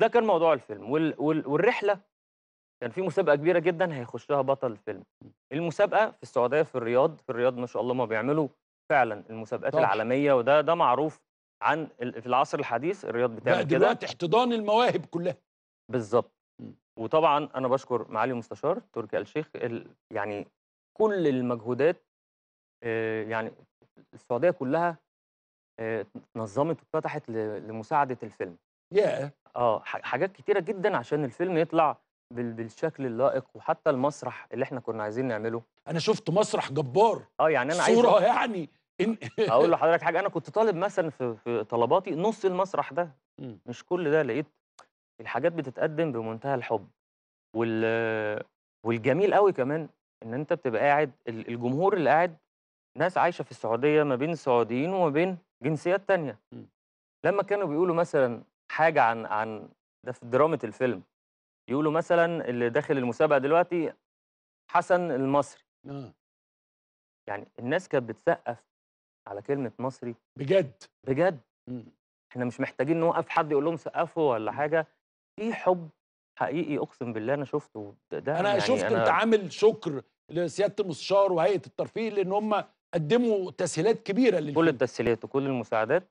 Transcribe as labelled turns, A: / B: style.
A: ده كان موضوع الفيلم وال... وال... والرحله كان في مسابقه كبيره جدا هيخشها بطل الفيلم المسابقه في السعوديه في الرياض في الرياض ما شاء الله ما بيعملوا فعلا المسابقات طبعا. العالميه وده ده معروف عن في العصر الحديث الرياض بتاعنا كده دلوقتي احتضان المواهب كلها بالظبط وطبعا انا بشكر معالي المستشار تركي الشيخ ال... يعني كل المجهودات آه، يعني السعوديه كلها آه، نظمت وفتحت لمساعده الفيلم yeah. آه حاجات كتيرة جدًا عشان الفيلم يطلع بال بالشكل اللائق، وحتى المسرح اللي إحنا كنا عايزين نعمله. أنا شُفت مسرح جبار، آه يعني أنا عايز صورة يعني إن اقول لحضرتك حاجة، أنا كنت طالب مثلًا في في طلباتي نُص المسرح ده، م. إمم. مش كل ده، لقيت الحاجات بتتقدم بمنتهى الحب، وال والجميل أوي كمان إن أنت بتبقى قاعد الجمهور اللي قاعد ناس عايشة في السعودية ما بين سعوديين وما بين جنسيات تانية. إمم. لمّا كانوا بيقولوا مثلًا حاجه عن عن ده في درامه الفيلم يقولوا مثلا اللي داخل المسابقه دلوقتي حسن المصري آه. يعني الناس كانت بتسقف على كلمه مصري بجد بجد احنا مش محتاجين نوقف حد يقول لهم سقفوا ولا حاجه في حب حقيقي اقسم بالله انا شفته ده, ده انا يعني شفت أنا... انت عامل شكر لسياده المستشار وهيئه الترفيه لان هم قدموا تسهيلات كبيره للفيلم كل التسهيلات وكل المساعدات